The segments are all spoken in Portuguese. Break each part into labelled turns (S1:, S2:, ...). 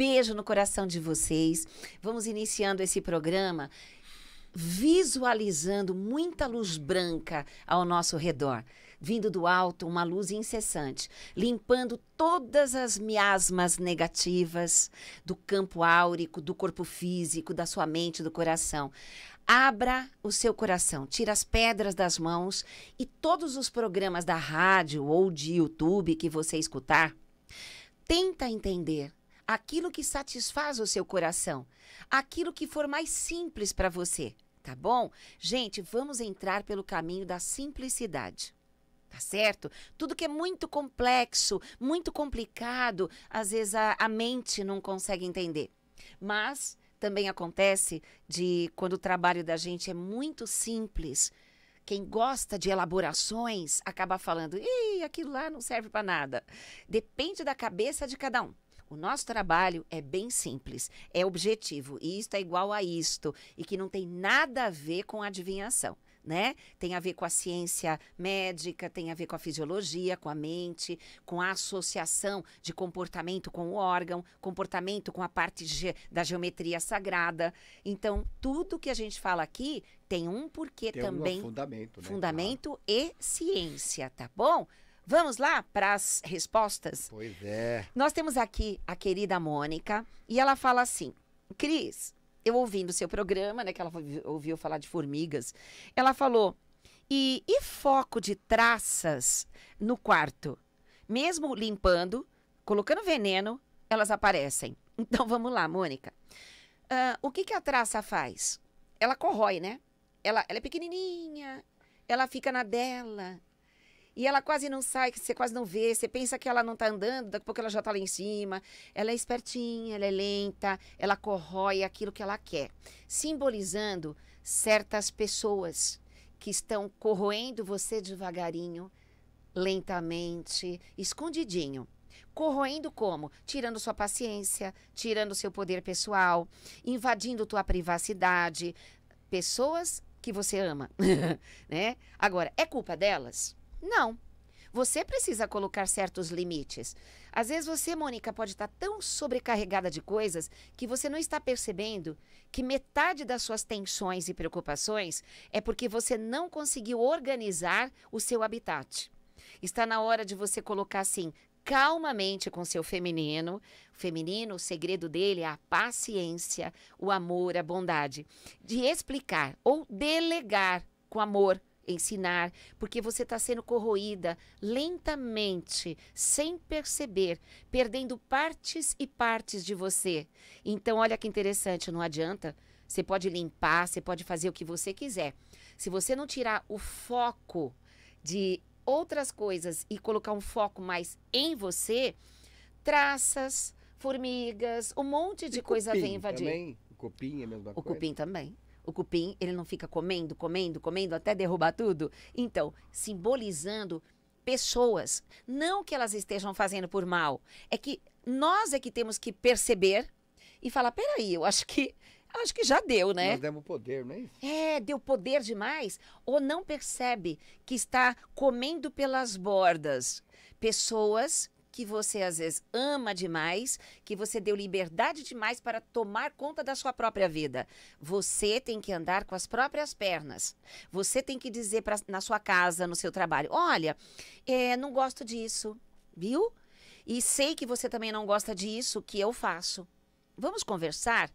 S1: beijo no coração de vocês. Vamos iniciando esse programa visualizando muita luz branca ao nosso redor, vindo do alto, uma luz incessante, limpando todas as miasmas negativas do campo áurico, do corpo físico, da sua mente, do coração. Abra o seu coração, tira as pedras das mãos e todos os programas da rádio ou de YouTube que você escutar, tenta entender aquilo que satisfaz o seu coração, aquilo que for mais simples para você, tá bom? Gente, vamos entrar pelo caminho da simplicidade. Tá certo? Tudo que é muito complexo, muito complicado, às vezes a, a mente não consegue entender. Mas também acontece de quando o trabalho da gente é muito simples, quem gosta de elaborações acaba falando: "Ih, aquilo lá não serve para nada". Depende da cabeça de cada um. O nosso trabalho é bem simples, é objetivo. E isto é igual a isto, e que não tem nada a ver com adivinhação. Né? Tem a ver com a ciência médica, tem a ver com a fisiologia, com a mente, com a associação de comportamento com o órgão, comportamento com a parte ge da geometria sagrada. Então, tudo que a gente fala aqui tem um porquê tem também. Um fundamento, né? Fundamento e ciência, tá bom? Vamos lá para as respostas?
S2: Pois é.
S1: Nós temos aqui a querida Mônica e ela fala assim: Cris, eu ouvindo o seu programa, né, que ela ouviu falar de formigas, ela falou: e, e foco de traças no quarto? Mesmo limpando, colocando veneno, elas aparecem. Então vamos lá, Mônica. Uh, o que, que a traça faz? Ela corrói, né? Ela, ela é pequenininha, ela fica na dela, e ela quase não sai, você quase não vê, você pensa que ela não está andando, daqui a pouco ela já está lá em cima. Ela é espertinha, ela é lenta, ela corrói aquilo que ela quer, simbolizando certas pessoas que estão corroendo você devagarinho, lentamente, escondidinho. Corroendo como? Tirando sua paciência, tirando seu poder pessoal, invadindo tua privacidade. Pessoas que você ama, né? Agora, é culpa delas? Não. Você precisa colocar certos limites. Às vezes você, Mônica, pode estar tão sobrecarregada de coisas que você não está percebendo que metade das suas tensões e preocupações é porque você não conseguiu organizar o seu habitat. Está na hora de você colocar assim, calmamente com seu feminino. O feminino, o segredo dele é a paciência, o amor, a bondade. De explicar ou delegar com amor ensinar, porque você está sendo corroída lentamente, sem perceber, perdendo partes e partes de você. Então, olha que interessante, não adianta. Você pode limpar, você pode fazer o que você quiser. Se você não tirar o foco de outras coisas e colocar um foco mais em você, traças, formigas, um monte de e coisa cupim, vem invadir. Também?
S2: O cupim é a mesma o coisa? O cupim
S1: também. O cupim, ele não fica comendo, comendo, comendo até derrubar tudo? Então, simbolizando pessoas, não que elas estejam fazendo por mal, é que nós é que temos que perceber e falar, peraí, eu acho que acho que já deu, né? Nós
S2: demos poder, não é isso?
S1: É, deu poder demais. Ou não percebe que está comendo pelas bordas pessoas que você às vezes ama demais, que você deu liberdade demais para tomar conta da sua própria vida. Você tem que andar com as próprias pernas. Você tem que dizer pra, na sua casa, no seu trabalho: olha, é, não gosto disso, viu? E sei que você também não gosta disso que eu faço. Vamos conversar?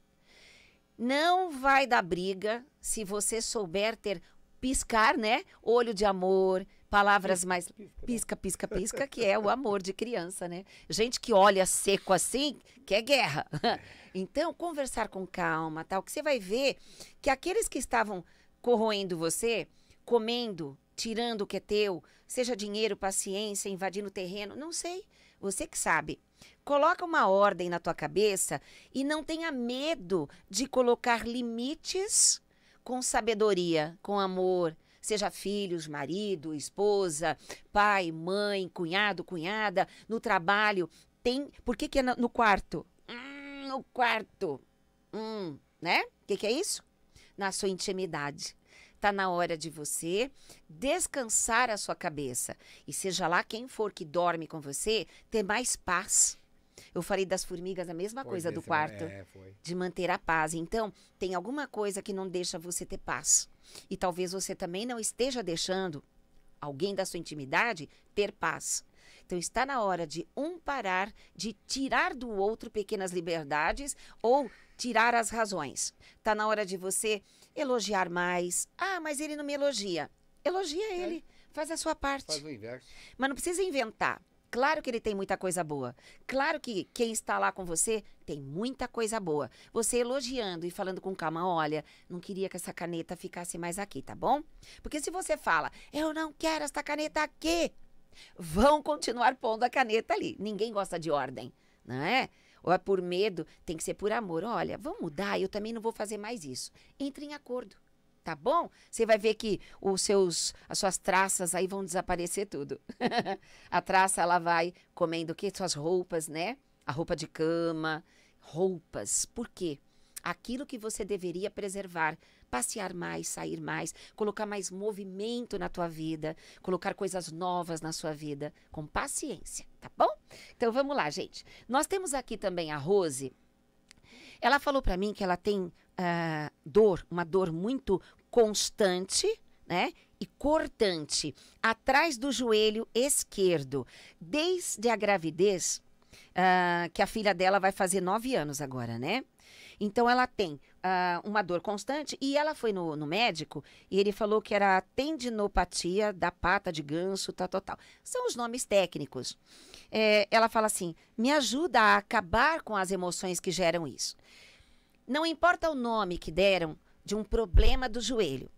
S1: Não vai dar briga se você souber ter piscar, né? Olho de amor, palavras mais né? pisca, pisca, pisca, que é o amor de criança, né? Gente que olha seco assim, quer guerra. É. Então, conversar com calma, tal, que você vai ver que aqueles que estavam corroendo você, comendo, tirando o que é teu, seja dinheiro, paciência, invadindo o terreno, não sei, você que sabe. Coloca uma ordem na tua cabeça e não tenha medo de colocar limites com sabedoria, com amor, seja filhos, marido, esposa, pai, mãe, cunhado, cunhada, no trabalho. Tem. Por que, que é no quarto? Hum, no quarto. Hum, né? O que, que é isso? Na sua intimidade. Está na hora de você descansar a sua cabeça. E seja lá quem for que dorme com você, ter mais paz. Eu falei das formigas, a mesma foi, coisa do é, quarto. É, de manter a paz. Então, tem alguma coisa que não deixa você ter paz. E talvez você também não esteja deixando alguém da sua intimidade ter paz. Então está na hora de um parar de tirar do outro pequenas liberdades ou tirar as razões. Está na hora de você elogiar mais. Ah, mas ele não me elogia. Elogia é. ele. Faz a sua parte. Faz o inverso. Mas não precisa inventar. Claro que ele tem muita coisa boa. Claro que quem está lá com você tem muita coisa boa. Você elogiando e falando com calma, olha, não queria que essa caneta ficasse mais aqui, tá bom? Porque se você fala, eu não quero esta caneta aqui, vão continuar pondo a caneta ali. Ninguém gosta de ordem, não é? Ou é por medo, tem que ser por amor. Olha, vamos mudar, eu também não vou fazer mais isso. Entre em acordo tá bom? Você vai ver que os seus, as suas traças aí vão desaparecer tudo. a traça ela vai comendo o quê? Suas roupas, né? A roupa de cama, roupas. Por quê? Aquilo que você deveria preservar, passear mais, sair mais, colocar mais movimento na tua vida, colocar coisas novas na sua vida, com paciência, tá bom? Então vamos lá, gente. Nós temos aqui também a Rose, ela falou para mim que ela tem uh, dor, uma dor muito constante, né? E cortante, atrás do joelho esquerdo, desde a gravidez, uh, que a filha dela vai fazer nove anos agora, né? Então ela tem uh, uma dor constante e ela foi no, no, médico e ele falou que era tendinopatia da pata de ganso, tal, tal, tal. São os nomes técnicos. É, ela fala assim: me ajuda a acabar com as emoções que geram isso. Não importa o nome que deram de um problema do joelho.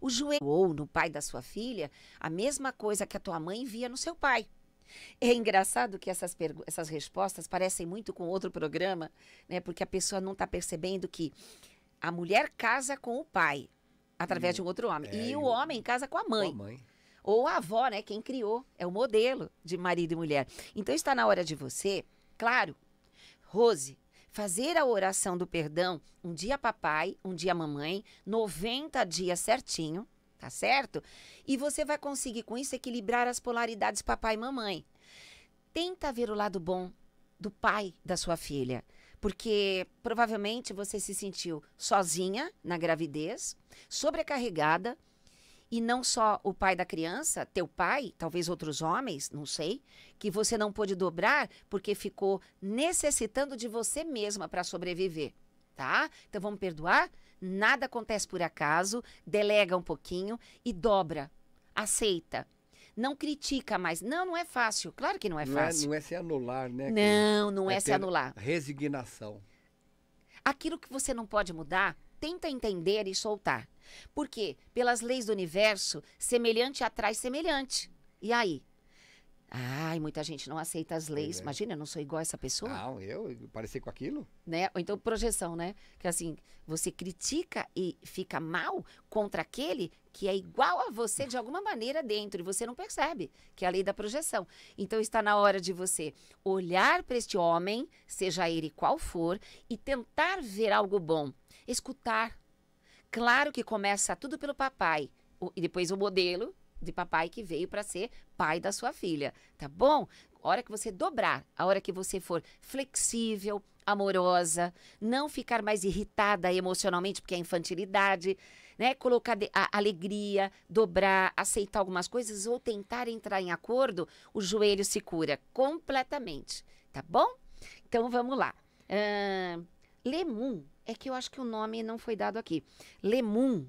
S1: O joelho ou no pai da sua filha, a mesma coisa que a tua mãe via no seu pai. É engraçado que essas, essas respostas parecem muito com outro programa, né? Porque a pessoa não está percebendo que a mulher casa com o pai, através hum. de um outro homem. É, e, o, o homem casa com a mãe. Com a mãe. Ou a avó, né? Quem criou. É o modelo de marido e mulher. Então está na hora de você, claro, Rose, fazer a oração do perdão um dia papai, um dia mamãe, 90 dias certinho, tá certo? E você vai conseguir com isso equilibrar as polaridades papai e mamãe. Tenta ver o lado bom do pai da sua filha. Porque provavelmente você se sentiu sozinha na gravidez, sobrecarregada, e não só o pai da criança, teu pai, talvez outros homens, não sei, que você não pôde dobrar porque ficou necessitando de você mesma para sobreviver, tá? Então vamos perdoar? Nada acontece por acaso, delega um pouquinho e dobra. Aceita não critica mais. Não, não é fácil. Claro que não é não é, fácil. É, não
S2: é se anular, né? Não, não é, é se anular. Resignação.
S1: Aquilo que você não pode mudar, tenta entender e soltar. Porque, pelas leis do universo, semelhante atrai semelhante. E aí? Ai, muita gente não aceita as leis. É. Imagina, eu não sou igual a essa pessoa. Não, eu parecer com aquilo. Né? Ou então projeção, né? Que assim, você critica e fica mal contra aquele que é igual a você de alguma maneira dentro e você não percebe, que é a lei da projeção. Então está na hora de você olhar para este homem, seja ele qual for, e tentar ver algo bom, escutar. Claro que começa tudo pelo papai, e depois o modelo, de papai que veio para ser pai da sua filha, tá bom? A hora que você dobrar, a hora que você for flexível, amorosa, não ficar mais irritada emocionalmente, porque é infantilidade, né? Colocar a alegria, dobrar, aceitar algumas coisas ou tentar entrar em acordo, o joelho se cura completamente, tá bom? Então vamos lá. Uh, Lemun, é que eu acho que o nome não foi dado aqui. Lemun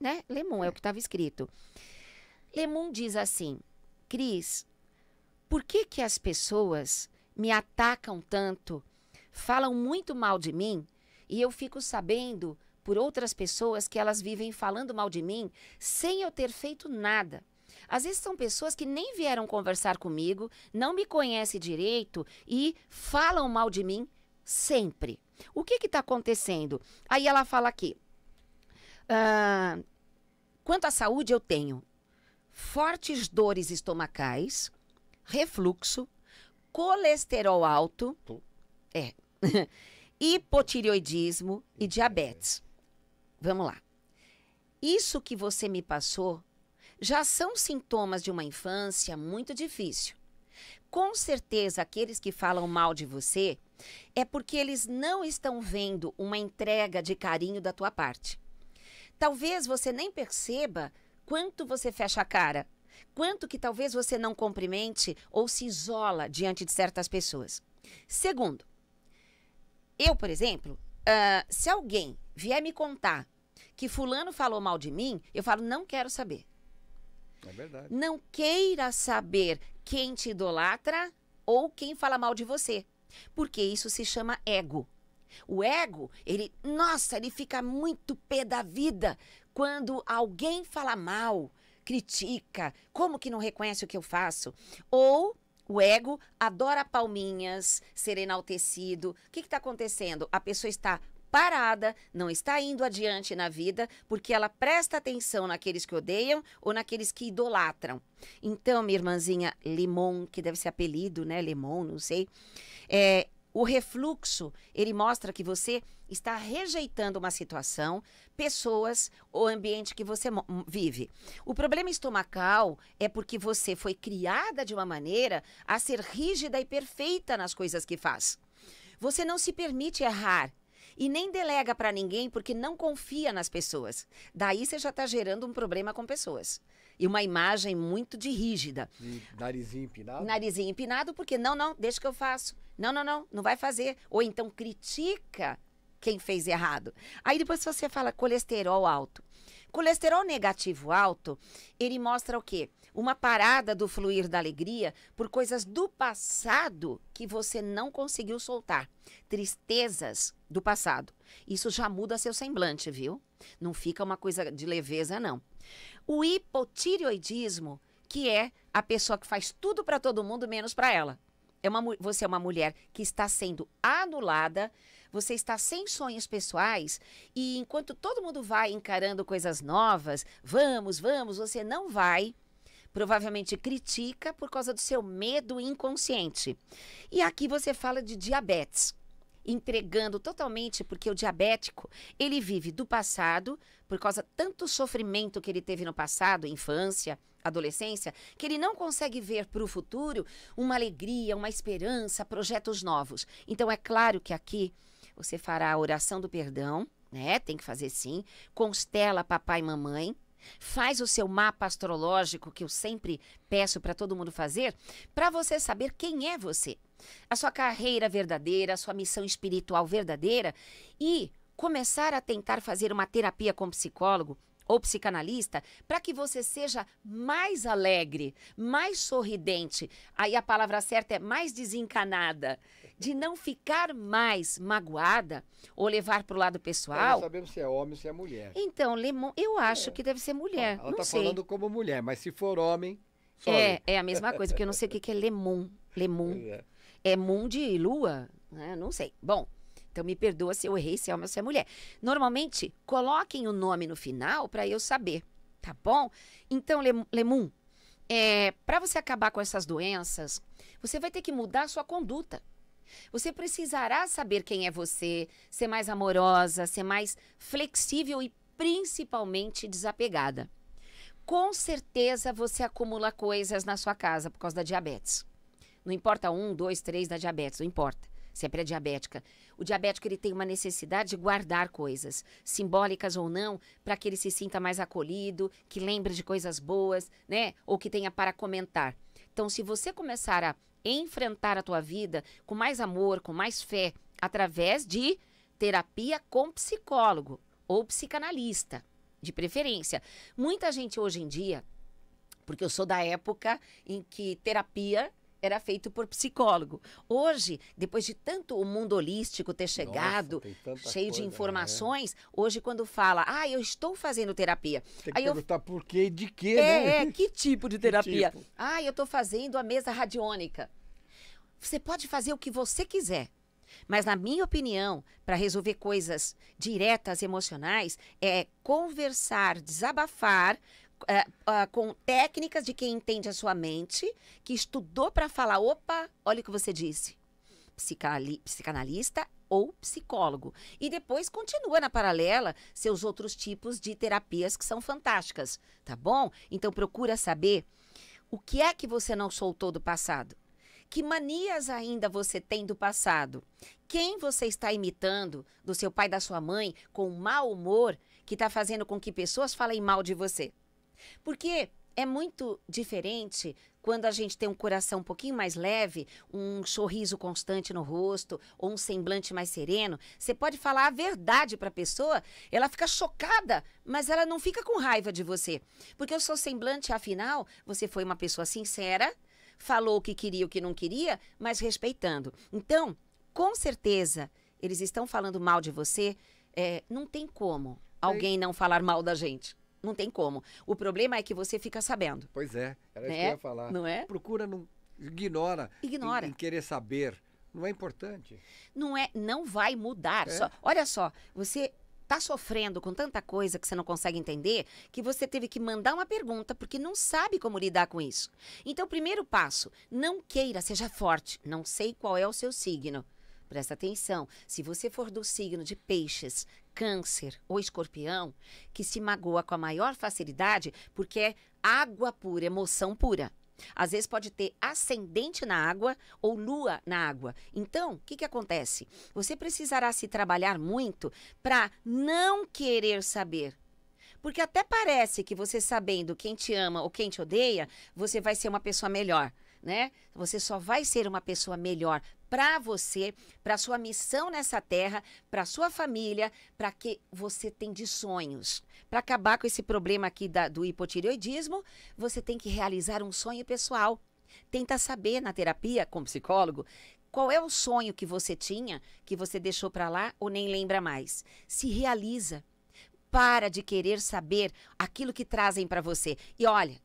S1: né? Lemon é o que estava escrito. Lemon diz assim: Cris, por que que as pessoas me atacam tanto, falam muito mal de mim e eu fico sabendo por outras pessoas que elas vivem falando mal de mim sem eu ter feito nada? Às vezes são pessoas que nem vieram conversar comigo, não me conhecem direito e falam mal de mim sempre. O que está acontecendo? Aí ela fala aqui: Uh, quanto à saúde, eu tenho fortes dores estomacais, refluxo, colesterol alto, é, hipotireoidismo e diabetes. Vamos lá. Isso que você me passou já são sintomas de uma infância muito difícil. Com certeza, aqueles que falam mal de você é porque eles não estão vendo uma entrega de carinho da tua parte. Talvez você nem perceba quanto você fecha a cara, quanto que talvez você não cumprimente ou se isola diante de certas pessoas. Segundo, eu, por exemplo, uh, se alguém vier me contar que fulano falou mal de mim, eu falo, não quero saber. É verdade. Não queira saber quem te idolatra ou quem fala mal de você, porque isso se chama ego. O ego, ele, nossa, ele fica muito pé da vida quando alguém fala mal, critica, como que não reconhece o que eu faço? Ou o ego adora palminhas, ser enaltecido. O que está acontecendo? A pessoa está parada, não está indo adiante na vida, porque ela presta atenção naqueles que odeiam ou naqueles que idolatram. Então, minha irmãzinha Limon, que deve ser apelido, né? Limon, não sei. É, o refluxo, ele mostra que você está rejeitando uma situação, pessoas ou ambiente que você vive. O problema estomacal é porque você foi criada de uma maneira a ser rígida e perfeita nas coisas que faz. Você não se permite errar e nem delega para ninguém porque não confia nas pessoas. Daí você já está gerando um problema com pessoas e uma imagem muito de rígida. E narizinho empinado? Narizinho empinado, porque não, não, deixa que eu faço. Não, não, não, não vai fazer. Ou então critica quem fez errado. Aí depois você fala colesterol alto. Colesterol negativo alto, ele mostra o quê? Uma parada do fluir da alegria por coisas do passado que você não conseguiu soltar. Tristezas do passado. Isso já muda seu semblante, viu? Não fica uma coisa de leveza, não. O hipotireoidismo, que é a pessoa que faz tudo para todo mundo menos para ela. É uma, você é uma mulher que está sendo anulada, você está sem sonhos pessoais, e enquanto todo mundo vai encarando coisas novas, vamos, vamos, você não vai provavelmente critica por causa do seu medo inconsciente. E aqui você fala de diabetes entregando totalmente, porque o diabético, ele vive do passado, por causa tanto sofrimento que ele teve no passado, infância, adolescência, que ele não consegue ver para o futuro uma alegria, uma esperança, projetos novos. Então, é claro que aqui você fará a oração do perdão, né? Tem que fazer sim. Constela papai e mamãe, Faz o seu mapa astrológico, que eu sempre peço para todo mundo fazer, para você saber quem é você, a sua carreira verdadeira, a sua missão espiritual verdadeira e começar a tentar fazer uma terapia com psicólogo ou psicanalista para que você seja mais alegre, mais sorridente. Aí a palavra certa é mais desencanada, de não ficar mais magoada ou levar para o lado pessoal. Não
S2: sabemos se é homem ou se é mulher. Então, Lemon,
S1: eu acho é. que deve ser mulher. ela está falando
S2: como mulher, mas se for homem. Sorry. É, é a mesma coisa, porque eu
S1: não sei o que, é Lemon. Lemon. É. é moon de lua? Né? Não sei. Bom. Então me perdoa se eu errei se é homem ou se é mulher. Normalmente, coloquem o nome no final para eu saber, tá bom? Então, Lemum, é, para você acabar com essas doenças, você vai ter que mudar a sua conduta. Você precisará saber quem é você, ser mais amorosa, ser mais flexível e principalmente desapegada. Com certeza você acumula coisas na sua casa por causa da diabetes. Não importa um, dois, três da diabetes, não importa se é pré-diabética. O diabético ele tem uma necessidade de guardar coisas, simbólicas ou não, para que ele se sinta mais acolhido, que lembre de coisas boas, né? Ou que tenha para comentar. Então, se você começar a enfrentar a tua vida com mais amor, com mais fé, através de terapia com psicólogo ou psicanalista, de preferência. Muita gente hoje em dia, porque eu sou da época em que terapia era feito por psicólogo. Hoje, depois de tanto o mundo holístico ter chegado, Nossa, cheio coisa, de né? informações, né? hoje quando fala, ah, eu estou fazendo terapia. Tem que perguntar por quê e de quê, é, né? É, que tipo de terapia? Tipo? Ah, eu estou fazendo a mesa radiônica. Você pode fazer o que você quiser. Mas, na minha opinião, para resolver coisas diretas, emocionais, é conversar, desabafar é, ah, com técnicas de quem entende a sua mente, que estudou para falar: opa, olha o que você disse. Psicali psicanalista ou psicólogo. E depois continua na paralela seus outros tipos de terapias que são fantásticas, tá bom? Então procura saber o que é que você não soltou do passado. Que manias ainda você tem do passado? Quem você está imitando do seu pai, da sua mãe, com mau humor, que está fazendo com que pessoas falem mal de você? Porque é muito diferente quando a gente tem um coração um pouquinho mais leve, um sorriso constante no rosto ou um semblante mais sereno. Você pode falar a verdade para a pessoa, ela fica chocada, mas ela não fica com raiva de você. Porque o seu semblante, afinal, você foi uma pessoa sincera falou o que queria e o que não queria, mas respeitando. Então, com certeza, eles estão falando mal de você. É, não tem como alguém não falar mal da gente. Não tem como. O problema é que você fica sabendo.
S2: Pois é, era né? isso que né? eu ia falar. Não é? Procura, não, ignora. Ignora. Em, em querer saber. Não é importante.
S1: Não é, não vai mudar. É. Só, olha só, você tá sofrendo com tanta coisa que você não consegue entender que você teve que mandar uma pergunta porque não sabe como lidar com isso. Então, primeiro passo, não queira, seja forte. Não sei qual é o seu signo. Presta atenção. Se você for do signo de peixes, câncer ou escorpião, que se magoa com a maior facilidade porque é água pura, emoção pura. Às vezes pode ter ascendente na água ou lua na água. Então, o que, que acontece? Você precisará se trabalhar muito para não querer saber. Porque até parece que você sabendo quem te ama ou quem te odeia, você vai ser uma pessoa melhor. Né? Você só vai ser uma pessoa melhor para você, para sua missão nessa terra, para sua família, para que você tem de sonhos. Para acabar com esse problema aqui da, do hipotireoidismo, você tem que realizar um sonho pessoal. Tenta saber na terapia com psicólogo qual é o sonho que você tinha, que você deixou para lá ou nem lembra mais. Se realiza. Para de querer saber aquilo que trazem para você. E olha,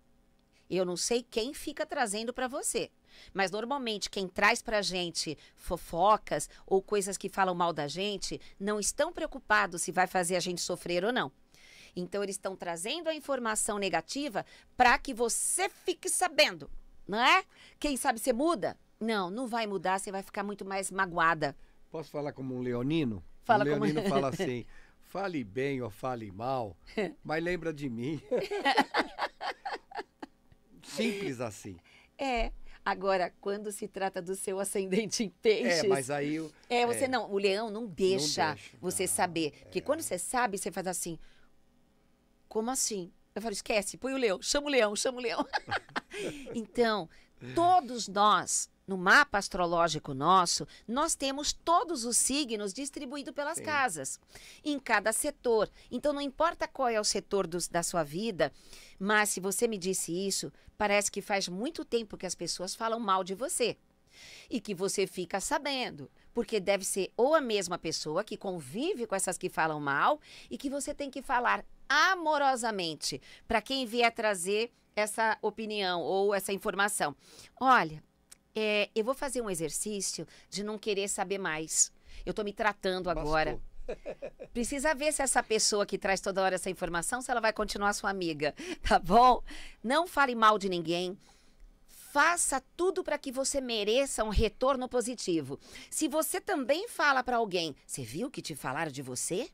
S1: eu não sei quem fica trazendo para você mas normalmente quem traz pra gente fofocas ou coisas que falam mal da gente não estão preocupados se vai fazer a gente sofrer ou não. Então eles estão trazendo a informação negativa para que você fique sabendo, não é? Quem sabe você muda? Não, não vai mudar, você vai ficar muito mais magoada.
S2: Posso falar como um leonino? Fala um como... leonino fala assim: fale bem ou fale mal, mas lembra de mim. Simples assim.
S1: É, Agora, quando se trata do seu ascendente em peixes... É, mas aí...
S2: Eu, é, é, você é, não,
S1: o leão não deixa, não você não, ah, saber. É. Porque quando você sabe, você faz assim... Como assim? Eu falo, esquece, põe o leão, chama o leão, chama o leão. então, Todos nós, no mapa astrológico nosso, nós temos todos os signos distribuídos pelas Sim. casas, em cada setor. Então, não importa qual é o setor do, da sua vida, mas se você me disse isso, parece que faz muito tempo que as pessoas falam mal de você. E que você fica sabendo, porque deve ser ou a mesma pessoa que convive com essas que falam mal e que você tem que falar amorosamente para quem vier trazer essa opinião ou essa informação. Olha, é, eu vou fazer um exercício de não querer saber mais. Eu estou me tratando agora.
S2: Bastou.
S1: Precisa ver se essa pessoa que traz toda hora essa informação, se ela vai continuar sua amiga, tá bom? Não fale mal de ninguém. Faça tudo para que você mereça um retorno positivo. Se você também fala para alguém, você viu que te falaram de você?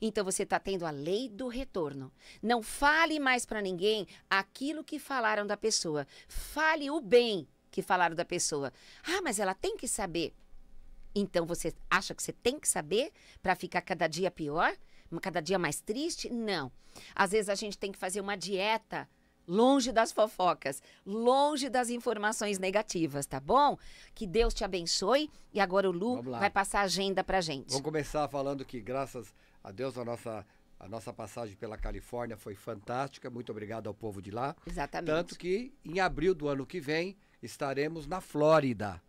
S1: Então você está tendo a lei do retorno. Não fale mais para ninguém aquilo que falaram da pessoa. Fale o bem que falaram da pessoa. Ah, mas ela tem que saber. Então você acha que você tem que saber para ficar cada dia pior, cada dia mais triste? Não. Às vezes a gente tem que fazer uma dieta longe das fofocas, longe das informações negativas, tá bom? Que Deus te abençoe e agora o Lu vai passar a agenda pra
S2: gente. Vamos começar falando que graças Adeus a nossa a nossa passagem pela Califórnia foi fantástica. Muito obrigado ao povo de lá. Exatamente. Tanto que em abril do ano que vem estaremos na Flórida.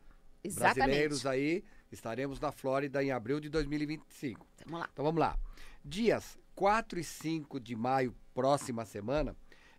S2: Exatamente. Brasileiros aí, estaremos na Flórida em abril de 2025. Vamos lá. Então vamos lá. Dias 4 e 5 de maio, próxima semana,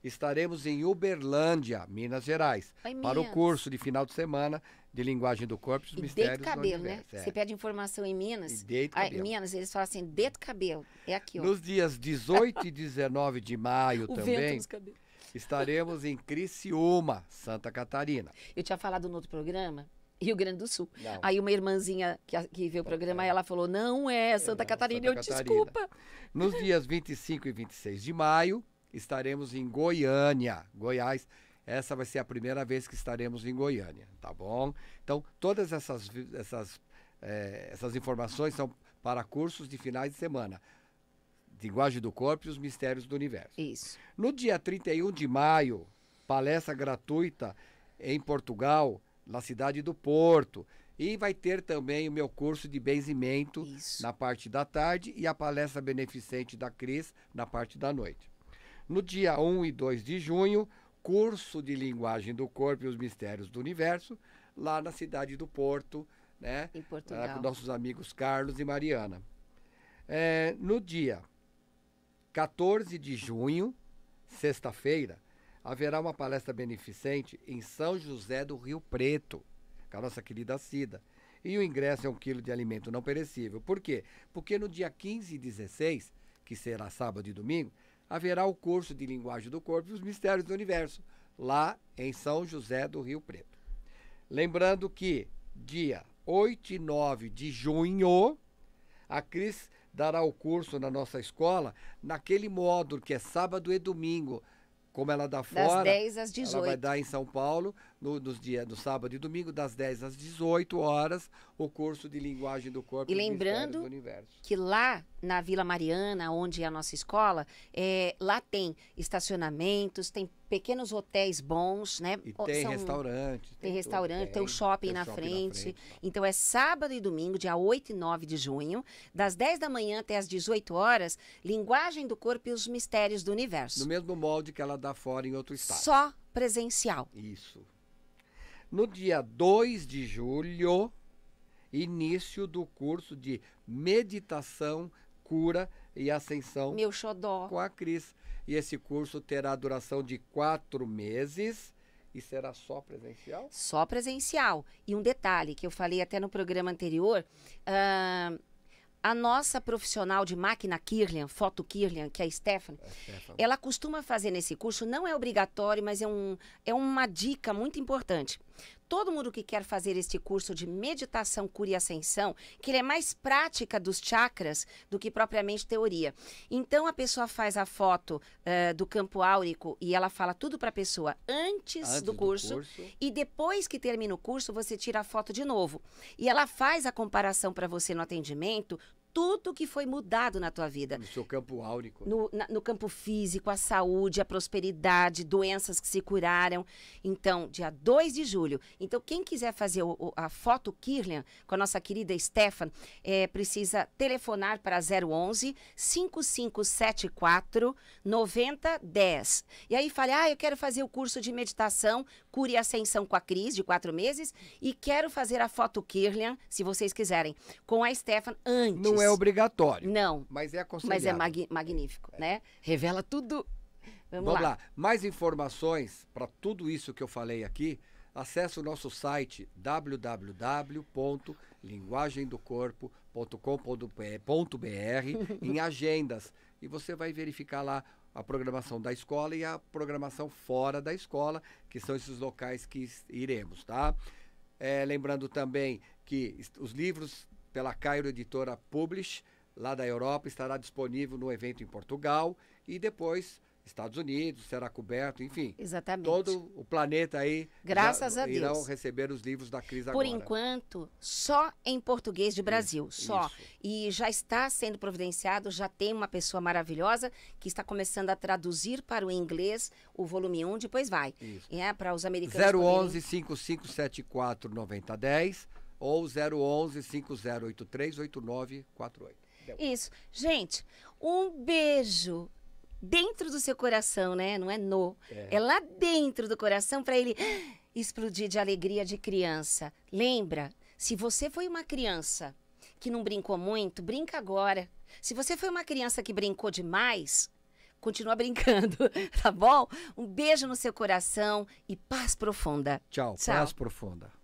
S2: estaremos em Uberlândia, Minas Gerais, para o curso de final de semana de linguagem do corpo e dos e mistérios dedo cabelo, do né? É. Você
S1: pede informação em Minas. E cabelo. Ah, Minas, eles falam assim, dedo cabelo. É aqui, ó. Nos
S2: dias 18 e 19 de maio o também. Vento nos cabelos. Estaremos em Criciúma, Santa Catarina.
S1: Eu tinha falado no outro programa Rio Grande do Sul. Não. Aí uma irmãzinha que, que vê o programa, é. ela falou: não é Santa é, Catarina, Santa eu Catarina.
S2: desculpa. Nos dias 25 e 26 de maio, estaremos em Goiânia, Goiás. Essa vai ser a primeira vez que estaremos em Goiânia, tá bom? Então, todas essas, essas, é, essas informações são para cursos de finais de semana. Linguagem do Corpo e os Mistérios do Universo. Isso. No dia 31 de maio, palestra gratuita em Portugal, na cidade do Porto. E vai ter também o meu curso de benzimento Isso. na parte da tarde e a palestra beneficente da Cris na parte da noite. No dia 1 e 2 de junho, curso de Linguagem do Corpo e os Mistérios do Universo, lá na cidade do Porto, né? Em ah, Portugal. Lá com nossos amigos Carlos e Mariana. É, no dia 14 de junho, sexta-feira, haverá uma palestra beneficente em São José do Rio Preto, com a nossa querida Cida. E o ingresso é um quilo de alimento não perecível. Por quê? Porque no dia 15 e 16, que será sábado e domingo, haverá o curso de Linguagem do Corpo e os Mistérios do Universo, lá em São José do Rio Preto. Lembrando que dia 8 e 9 de junho, a Cris dará o curso na nossa escola, naquele módulo que é sábado e domingo, como ela dá fora, das 10 às 18. ela vai dar em São Paulo, no, nos dias do sábado e domingo, das 10 às 18 horas, o curso de linguagem do corpo e lembrando do universo.
S1: que lá na Vila Mariana, onde é a nossa escola, é, lá tem estacionamentos, tem pequenos hotéis bons, né? E tem São, restaurante.
S2: Tem, tem restaurante, tem, tem, o shopping, tem na, shopping frente. na,
S1: frente. Então é sábado e domingo, dia 8 e 9 de junho, das 10 da manhã até as 18 horas, Linguagem do Corpo e os Mistérios do Universo.
S2: No mesmo molde que ela dá fora em outro estado. Só presencial. Isso. No dia 2 de julho, início do curso de meditação, cura e ascensão. Meu xodó. Com a Cris. E esse curso terá duração de quatro meses. E será só presencial?
S1: Só presencial. E um detalhe que eu falei até no programa anterior. Uh, a nossa profissional de máquina Kirlian, foto Kirlian, que é a Stephanie, é, ela costuma fazer nesse curso, não é obrigatório, mas é, um, é uma dica muito importante. Todo mundo que quer fazer este curso de meditação, cura e ascensão, que ele é mais prática dos chakras do que propriamente teoria. Então a pessoa faz a foto uh, do campo áurico e ela fala tudo para a pessoa antes, antes do, curso, do, curso, e depois que termina o curso você tira a foto de novo. E ela faz a comparação para você no atendimento, tudo que foi mudado na tua vida. No seu campo áurico. No, na, no campo físico, a saúde, a prosperidade, doenças que se curaram. Então, dia 2 de julho. Então, quem quiser fazer o, o, a foto Kirlian com a nossa querida Stefan, é, precisa telefonar para 011 5574 9010. E aí fale, ah, eu quero fazer o curso de meditação cure e Ascensão com a Cris, de quatro meses. E quero fazer a foto Kirlian, se vocês quiserem, com a Stefan
S2: antes. Não é obrigatório.
S1: Não. Mas é aconselhável. Mas é mag magnífico, é. né? Revela tudo. Vamos, Vamos lá. lá.
S2: Mais informações para tudo isso que eu falei aqui, acesse o nosso site www.linguagemdocorpo.com.br em agendas e você vai verificar lá a programação da escola e a programação fora da escola, que são esses locais que iremos, tá? É, lembrando também que os livros pela Cairo Editora Publish, lá da Europa, estará disponível no evento em Portugal e depois Estados Unidos, será coberto, enfim.
S1: Exatamente. Todo
S2: o planeta aí Graças já, a Deus. irão receber os livros da crise Por agora.
S1: enquanto, só em português de Brasil, isso, só. Isso. E já está sendo providenciado, já tem uma pessoa maravilhosa que está começando a traduzir para o inglês o volume 1, depois vai. Isso. É, para os americanos 011
S2: 5574 9010 ou 011 5083 8948.
S1: Isso. Gente, um beijo dentro do seu coração, né? Não é no. É, é lá dentro do coração para ele ah, explodir de alegria de criança. Lembra? Se você foi uma criança que não brincou muito, brinca agora. Se você foi uma criança que brincou demais, continua brincando, tá bom? Um beijo no seu coração e paz profunda. Tchau. Tchau. paz
S2: profunda.